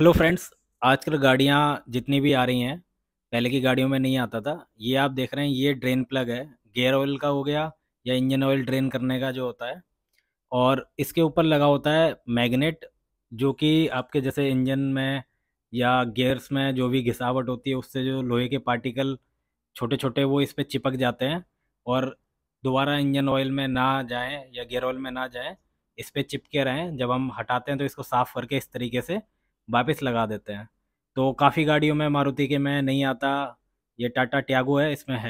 hello friends आजकल गाड़ियाँ जितनी भी आ रही हैं पहले की गाड़ियों में नहीं आता था ये आप देख रहे हैं ये ड्रेन प्लग है गेयर ऑयल का हो गया या इंजन ऑयल ड्रेन करने का जो होता है और इसके ऊपर लगा होता है मैग्नेट जो कि आपके जैसे इंजन में या गेयर्स में जो भी घिसावट होती है उससे जो लोहे के पार्टिकल छोटे छोटे वो इस पर चिपक जाते हैं और दोबारा इंजन ऑयल में ना जाएँ या गेयर ऑयल में ना जाएँ इस पर चिपके रहें जब हम हटाते हैं तो इसको साफ़ करके इस तरीके से वापस लगा देते हैं तो काफ़ी गाड़ियों में मारुति के में नहीं आता ये टाटा ट्यागो है इसमें है